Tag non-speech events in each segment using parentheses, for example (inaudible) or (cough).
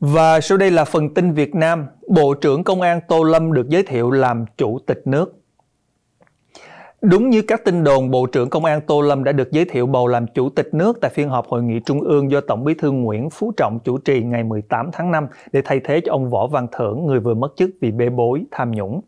Và sau đây là phần tin Việt Nam, Bộ trưởng Công an Tô Lâm được giới thiệu làm chủ tịch nước. Đúng như các tin đồn, Bộ trưởng Công an Tô Lâm đã được giới thiệu bầu làm chủ tịch nước tại phiên họp hội nghị trung ương do Tổng bí thư Nguyễn Phú Trọng chủ trì ngày 18 tháng 5 để thay thế cho ông Võ Văn Thưởng, người vừa mất chức vì bê bối, tham nhũng.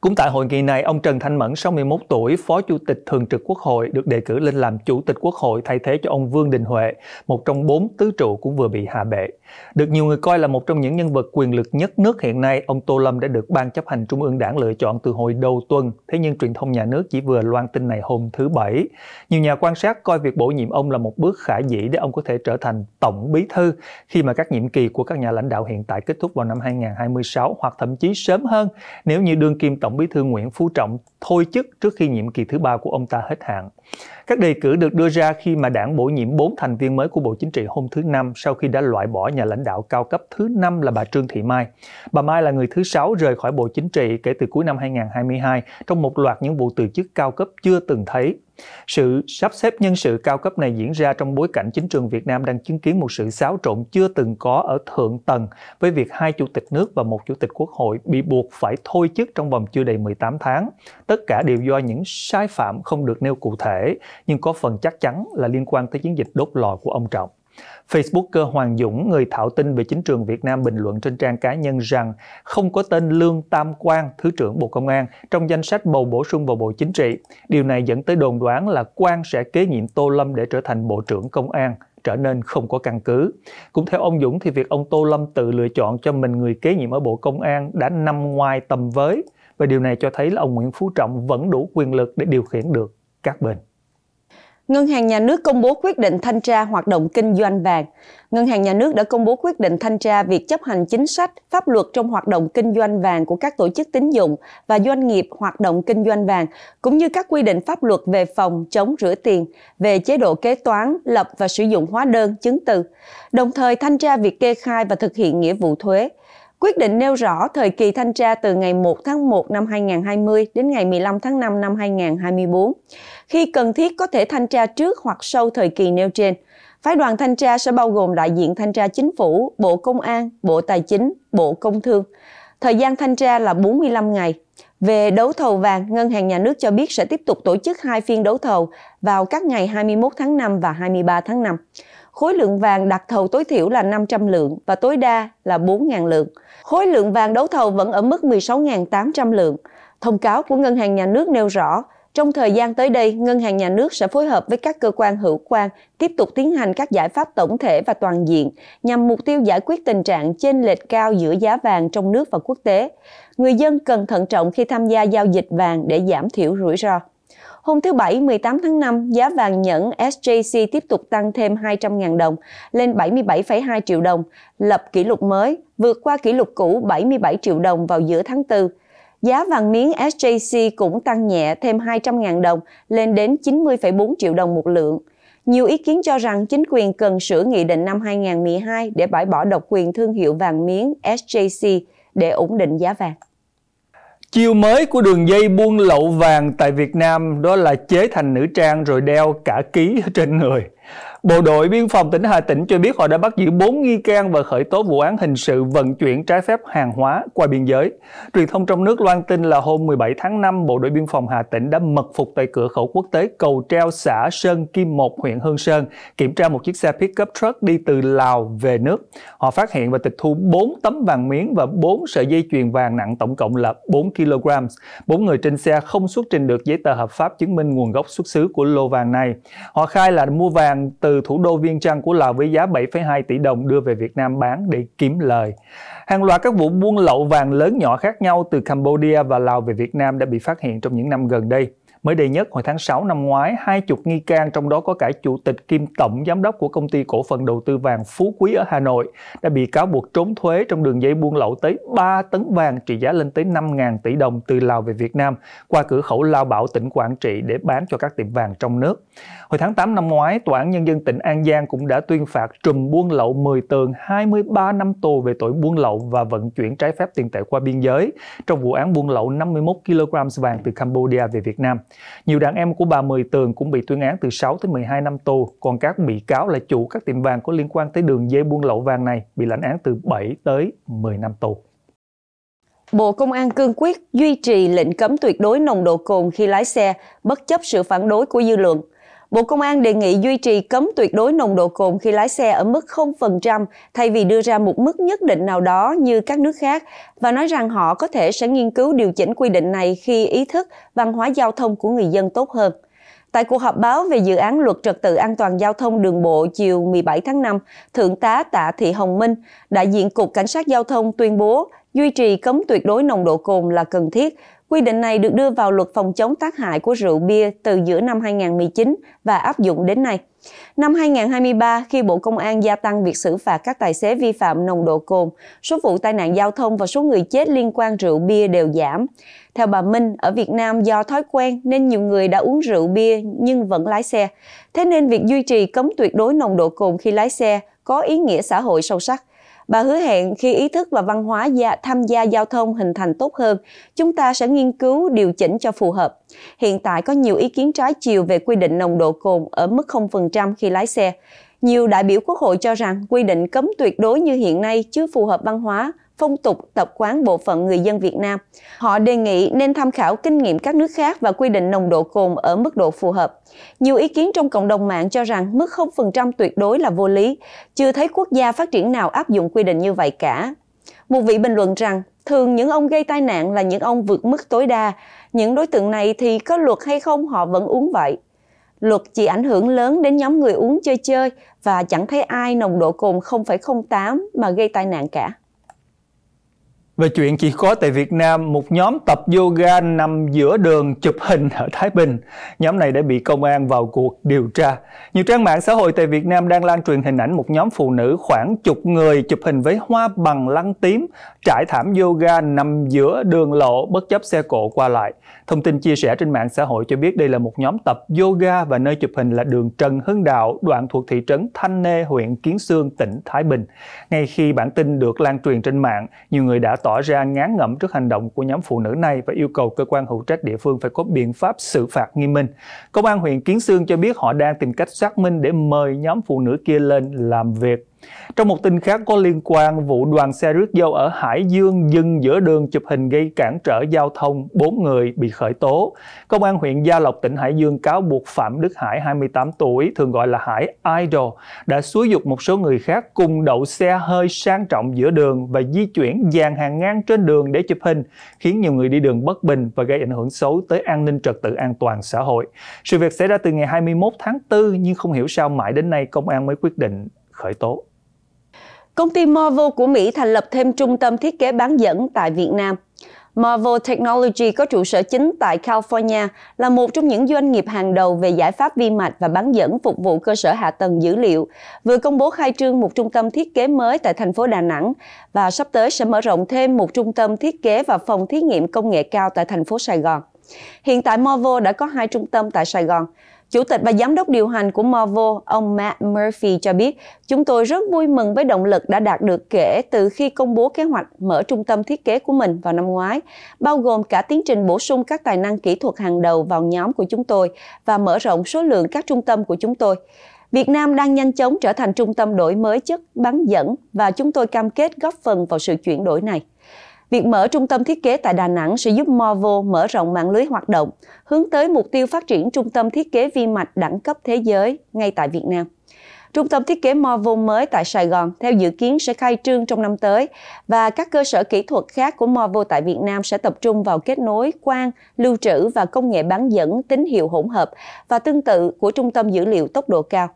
Cũng tại hội nghị này, ông Trần Thanh Mẫn, 61 tuổi, Phó Chủ tịch Thường trực Quốc hội, được đề cử lên làm Chủ tịch Quốc hội thay thế cho ông Vương Đình Huệ, một trong bốn tứ trụ cũng vừa bị hạ bệ. Được nhiều người coi là một trong những nhân vật quyền lực nhất nước hiện nay, ông Tô Lâm đã được Ban chấp hành Trung ương Đảng lựa chọn từ hồi đầu tuần, thế nhưng truyền thông nhà nước chỉ vừa loan tin này hôm thứ Bảy. Nhiều nhà quan sát coi việc bổ nhiệm ông là một bước khả dĩ để ông có thể trở thành Tổng Bí Thư khi mà các nhiệm kỳ của các nhà lãnh đạo hiện tại kết thúc vào năm 2026 hoặc thậm chí sớm hơn nếu như đương đương kim Tổng bí thư Nguyễn Phú Trọng thôi chức trước khi nhiệm kỳ thứ ba của ông ta hết hạn. Các đề cử được đưa ra khi mà đảng bổ nhiệm 4 thành viên mới của Bộ Chính trị hôm thứ Năm sau khi đã loại bỏ nhà lãnh đạo cao cấp thứ năm là bà Trương Thị Mai. Bà Mai là người thứ sáu rời khỏi Bộ Chính trị kể từ cuối năm 2022 trong một loạt những vụ từ chức cao cấp chưa từng thấy sự sắp xếp nhân sự cao cấp này diễn ra trong bối cảnh chính trường Việt Nam đang chứng kiến một sự xáo trộn chưa từng có ở thượng tầng với việc hai chủ tịch nước và một chủ tịch quốc hội bị buộc phải thôi chức trong vòng chưa đầy 18 tháng. Tất cả đều do những sai phạm không được nêu cụ thể nhưng có phần chắc chắn là liên quan tới chiến dịch đốt lò của ông Trọng. Facebooker Hoàng Dũng, người thạo tin về chính trường Việt Nam bình luận trên trang cá nhân rằng không có tên Lương Tam Quang, Thứ trưởng Bộ Công an, trong danh sách bầu bổ sung vào Bộ Chính trị. Điều này dẫn tới đồn đoán là Quang sẽ kế nhiệm Tô Lâm để trở thành Bộ trưởng Công an trở nên không có căn cứ. Cũng theo ông Dũng thì việc ông Tô Lâm tự lựa chọn cho mình người kế nhiệm ở Bộ Công an đã nằm ngoài tầm với và điều này cho thấy là ông Nguyễn Phú Trọng vẫn đủ quyền lực để điều khiển được các bên. Ngân hàng Nhà nước công bố quyết định thanh tra hoạt động kinh doanh vàng. Ngân hàng Nhà nước đã công bố quyết định thanh tra việc chấp hành chính sách, pháp luật trong hoạt động kinh doanh vàng của các tổ chức tín dụng và doanh nghiệp hoạt động kinh doanh vàng, cũng như các quy định pháp luật về phòng chống rửa tiền, về chế độ kế toán, lập và sử dụng hóa đơn, chứng từ. Đồng thời thanh tra việc kê khai và thực hiện nghĩa vụ thuế. Quyết định nêu rõ thời kỳ thanh tra từ ngày 1 tháng 1 năm 2020 đến ngày 15 tháng 5 năm 2024. Khi cần thiết có thể thanh tra trước hoặc sau thời kỳ nêu trên. Phái đoàn thanh tra sẽ bao gồm đại diện thanh tra chính phủ, Bộ Công an, Bộ Tài chính, Bộ Công Thương. Thời gian thanh tra là 45 ngày. Về đấu thầu vàng, Ngân hàng Nhà nước cho biết sẽ tiếp tục tổ chức hai phiên đấu thầu vào các ngày 21 tháng 5 và 23 tháng 5 khối lượng vàng đặt thầu tối thiểu là 500 lượng và tối đa là 4.000 lượng. Khối lượng vàng đấu thầu vẫn ở mức 16.800 lượng. Thông cáo của Ngân hàng Nhà nước nêu rõ, trong thời gian tới đây, Ngân hàng Nhà nước sẽ phối hợp với các cơ quan hữu quan tiếp tục tiến hành các giải pháp tổng thể và toàn diện nhằm mục tiêu giải quyết tình trạng chênh lệch cao giữa giá vàng trong nước và quốc tế. Người dân cần thận trọng khi tham gia giao dịch vàng để giảm thiểu rủi ro. Hôm thứ Bảy 18 tháng 5, giá vàng nhẫn SJC tiếp tục tăng thêm 200.000 đồng, lên 77,2 triệu đồng, lập kỷ lục mới, vượt qua kỷ lục cũ 77 triệu đồng vào giữa tháng 4. Giá vàng miếng SJC cũng tăng nhẹ thêm 200.000 đồng, lên đến 90,4 triệu đồng một lượng. Nhiều ý kiến cho rằng chính quyền cần sửa nghị định năm 2012 để bãi bỏ độc quyền thương hiệu vàng miếng SJC để ổn định giá vàng. Chiêu mới của đường dây buôn lậu vàng tại Việt Nam đó là chế thành nữ trang rồi đeo cả ký (laughs) trên người. Bộ đội biên phòng tỉnh Hà Tĩnh cho biết họ đã bắt giữ 4 nghi can và khởi tố vụ án hình sự vận chuyển trái phép hàng hóa qua biên giới. Truyền thông trong nước loan tin là hôm 17 tháng 5, Bộ đội biên phòng Hà Tĩnh đã mật phục tại cửa khẩu quốc tế Cầu Treo xã Sơn Kim 1, huyện Hương Sơn, kiểm tra một chiếc xe pickup truck đi từ Lào về nước. Họ phát hiện và tịch thu 4 tấm vàng miếng và 4 sợi dây chuyền vàng nặng tổng cộng là 4 kg. 4 người trên xe không xuất trình được giấy tờ hợp pháp chứng minh nguồn gốc xuất xứ của lô vàng này. Họ khai là mua vàng từ từ thủ đô Viên trăng của Lào với giá 7,2 tỷ đồng đưa về Việt Nam bán để kiếm lời. Hàng loạt các vụ buôn lậu vàng lớn nhỏ khác nhau từ Cambodia và Lào về Việt Nam đã bị phát hiện trong những năm gần đây. Mới đây nhất, hồi tháng 6 năm ngoái, hai chục nghi can trong đó có cả chủ tịch Kim tổng giám đốc của công ty cổ phần đầu tư vàng Phú Quý ở Hà Nội đã bị cáo buộc trốn thuế trong đường dây buôn lậu tới 3 tấn vàng trị giá lên tới 5.000 tỷ đồng từ Lào về Việt Nam qua cửa khẩu Lao Bảo tỉnh Quảng Trị để bán cho các tiệm vàng trong nước. Hồi tháng 8 năm ngoái, Tòa án Nhân dân tỉnh An Giang cũng đã tuyên phạt trùm buôn lậu 10 tường 23 năm tù về tội buôn lậu và vận chuyển trái phép tiền tệ qua biên giới trong vụ án buôn lậu 51 kg vàng từ Campuchia về Việt Nam. Nhiều đàn em của bà Mười Tường cũng bị tuyên án từ 6 tới 12 năm tù, còn các bị cáo là chủ các tiệm vàng có liên quan tới đường dây buôn lậu vàng này bị lãnh án từ 7 tới 10 năm tù. Bộ Công an cương quyết duy trì lệnh cấm tuyệt đối nồng độ cồn khi lái xe, bất chấp sự phản đối của dư luận. Bộ Công an đề nghị duy trì cấm tuyệt đối nồng độ cồn khi lái xe ở mức 0% thay vì đưa ra một mức nhất định nào đó như các nước khác và nói rằng họ có thể sẽ nghiên cứu điều chỉnh quy định này khi ý thức văn hóa giao thông của người dân tốt hơn. Tại cuộc họp báo về dự án luật trật tự an toàn giao thông đường bộ chiều 17 tháng 5, Thượng tá Tạ Thị Hồng Minh, đại diện Cục Cảnh sát Giao thông tuyên bố duy trì cấm tuyệt đối nồng độ cồn là cần thiết Quy định này được đưa vào luật phòng chống tác hại của rượu bia từ giữa năm 2019 và áp dụng đến nay. Năm 2023, khi Bộ Công an gia tăng việc xử phạt các tài xế vi phạm nồng độ cồn, số vụ tai nạn giao thông và số người chết liên quan rượu bia đều giảm. Theo bà Minh, ở Việt Nam do thói quen nên nhiều người đã uống rượu bia nhưng vẫn lái xe. Thế nên việc duy trì cấm tuyệt đối nồng độ cồn khi lái xe có ý nghĩa xã hội sâu sắc. Bà hứa hẹn khi ý thức và văn hóa gia, tham gia giao thông hình thành tốt hơn, chúng ta sẽ nghiên cứu điều chỉnh cho phù hợp. Hiện tại có nhiều ý kiến trái chiều về quy định nồng độ cồn ở mức 0% khi lái xe. Nhiều đại biểu quốc hội cho rằng quy định cấm tuyệt đối như hiện nay chưa phù hợp văn hóa, phong tục, tập quán bộ phận người dân Việt Nam. Họ đề nghị nên tham khảo kinh nghiệm các nước khác và quy định nồng độ cồn ở mức độ phù hợp. Nhiều ý kiến trong cộng đồng mạng cho rằng mức 0% tuyệt đối là vô lý, chưa thấy quốc gia phát triển nào áp dụng quy định như vậy cả. Một vị bình luận rằng, thường những ông gây tai nạn là những ông vượt mức tối đa, những đối tượng này thì có luật hay không họ vẫn uống vậy. Luật chỉ ảnh hưởng lớn đến nhóm người uống chơi chơi và chẳng thấy ai nồng độ cồn 0,08 mà gây tai nạn cả. Về chuyện chỉ có tại Việt Nam, một nhóm tập yoga nằm giữa đường chụp hình ở Thái Bình. Nhóm này đã bị công an vào cuộc điều tra. Nhiều trang mạng xã hội tại Việt Nam đang lan truyền hình ảnh một nhóm phụ nữ khoảng chục người chụp hình với hoa bằng lăng tím, trải thảm yoga nằm giữa đường lộ bất chấp xe cộ qua lại. Thông tin chia sẻ trên mạng xã hội cho biết đây là một nhóm tập yoga và nơi chụp hình là đường Trần Hưng Đạo, đoạn thuộc thị trấn Thanh Nê, huyện Kiến Sương, tỉnh Thái Bình. Ngay khi bản tin được lan truyền trên mạng, nhiều người đã tỏ ra ngán ngẩm trước hành động của nhóm phụ nữ này và yêu cầu cơ quan hữu trách địa phương phải có biện pháp xử phạt nghiêm minh. Công an huyện Kiến Sương cho biết họ đang tìm cách xác minh để mời nhóm phụ nữ kia lên làm việc trong một tin khác có liên quan, vụ đoàn xe rước dâu ở Hải Dương dừng giữa đường chụp hình gây cản trở giao thông, 4 người bị khởi tố. Công an huyện Gia Lộc, tỉnh Hải Dương cáo buộc Phạm Đức Hải, 28 tuổi, thường gọi là Hải Idol, đã xúi dục một số người khác cùng đậu xe hơi sang trọng giữa đường và di chuyển dàn hàng ngang trên đường để chụp hình, khiến nhiều người đi đường bất bình và gây ảnh hưởng xấu tới an ninh trật tự an toàn xã hội. Sự việc xảy ra từ ngày 21 tháng 4 nhưng không hiểu sao mãi đến nay công an mới quyết định khởi tố. Công ty Marvel của Mỹ thành lập thêm trung tâm thiết kế bán dẫn tại Việt Nam. Marvel Technology có trụ sở chính tại California là một trong những doanh nghiệp hàng đầu về giải pháp vi mạch và bán dẫn phục vụ cơ sở hạ tầng dữ liệu, vừa công bố khai trương một trung tâm thiết kế mới tại thành phố Đà Nẵng và sắp tới sẽ mở rộng thêm một trung tâm thiết kế và phòng thí nghiệm công nghệ cao tại thành phố Sài Gòn. Hiện tại Marvel đã có hai trung tâm tại Sài Gòn. Chủ tịch và giám đốc điều hành của Marvel, ông Matt Murphy cho biết, chúng tôi rất vui mừng với động lực đã đạt được kể từ khi công bố kế hoạch mở trung tâm thiết kế của mình vào năm ngoái, bao gồm cả tiến trình bổ sung các tài năng kỹ thuật hàng đầu vào nhóm của chúng tôi và mở rộng số lượng các trung tâm của chúng tôi. Việt Nam đang nhanh chóng trở thành trung tâm đổi mới chất bán dẫn và chúng tôi cam kết góp phần vào sự chuyển đổi này. Việc mở trung tâm thiết kế tại Đà Nẵng sẽ giúp Marvo mở rộng mạng lưới hoạt động, hướng tới mục tiêu phát triển trung tâm thiết kế vi mạch đẳng cấp thế giới ngay tại Việt Nam. Trung tâm thiết kế Marvo mới tại Sài Gòn theo dự kiến sẽ khai trương trong năm tới và các cơ sở kỹ thuật khác của Marvo tại Việt Nam sẽ tập trung vào kết nối quang, lưu trữ và công nghệ bán dẫn tín hiệu hỗn hợp và tương tự của trung tâm dữ liệu tốc độ cao.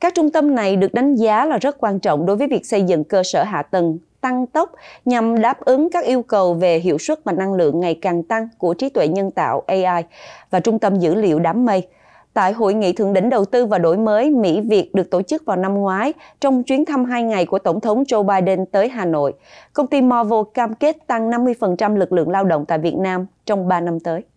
Các trung tâm này được đánh giá là rất quan trọng đối với việc xây dựng cơ sở hạ tầng tăng tốc nhằm đáp ứng các yêu cầu về hiệu suất và năng lượng ngày càng tăng của trí tuệ nhân tạo AI và trung tâm dữ liệu đám mây. Tại hội nghị thượng đỉnh đầu tư và đổi mới Mỹ Việt được tổ chức vào năm ngoái trong chuyến thăm 2 ngày của Tổng thống Joe Biden tới Hà Nội, công ty Marvel cam kết tăng 50% lực lượng lao động tại Việt Nam trong 3 năm tới.